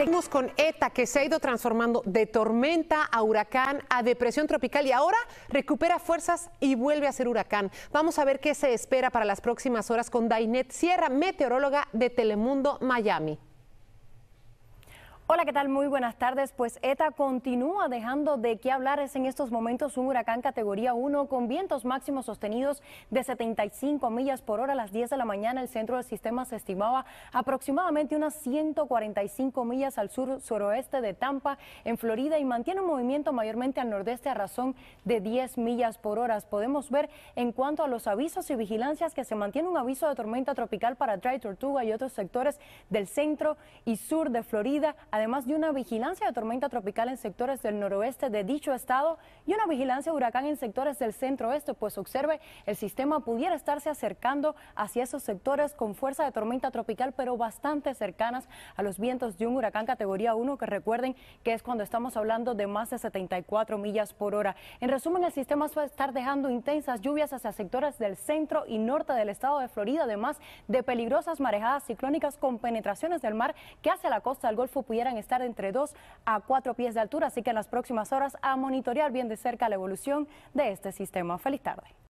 Seguimos con ETA, que se ha ido transformando de tormenta a huracán, a depresión tropical y ahora recupera fuerzas y vuelve a ser huracán. Vamos a ver qué se espera para las próximas horas con Dainet Sierra, meteoróloga de Telemundo Miami. Hola, ¿qué tal? Muy buenas tardes. Pues ETA continúa dejando de qué hablar. Es en estos momentos un huracán categoría 1 con vientos máximos sostenidos de 75 millas por hora. A las 10 de la mañana el centro del sistema se estimaba aproximadamente unas 145 millas al sur suroeste de Tampa, en Florida, y mantiene un movimiento mayormente al nordeste a razón de 10 millas por hora. Podemos ver en cuanto a los avisos y vigilancias que se mantiene un aviso de tormenta tropical para Dry Tortuga y otros sectores del centro y sur de Florida. A además de una vigilancia de tormenta tropical en sectores del noroeste de dicho estado y una vigilancia de huracán en sectores del centro-oeste, pues observe, el sistema pudiera estarse acercando hacia esos sectores con fuerza de tormenta tropical, pero bastante cercanas a los vientos de un huracán categoría 1, que recuerden que es cuando estamos hablando de más de 74 millas por hora. En resumen, el sistema puede estar dejando intensas lluvias hacia sectores del centro y norte del estado de Florida, además de peligrosas marejadas ciclónicas con penetraciones del mar que hacia la costa del Golfo pudiera estar entre 2 a 4 pies de altura, así que en las próximas horas a monitorear bien de cerca la evolución de este sistema. Feliz tarde.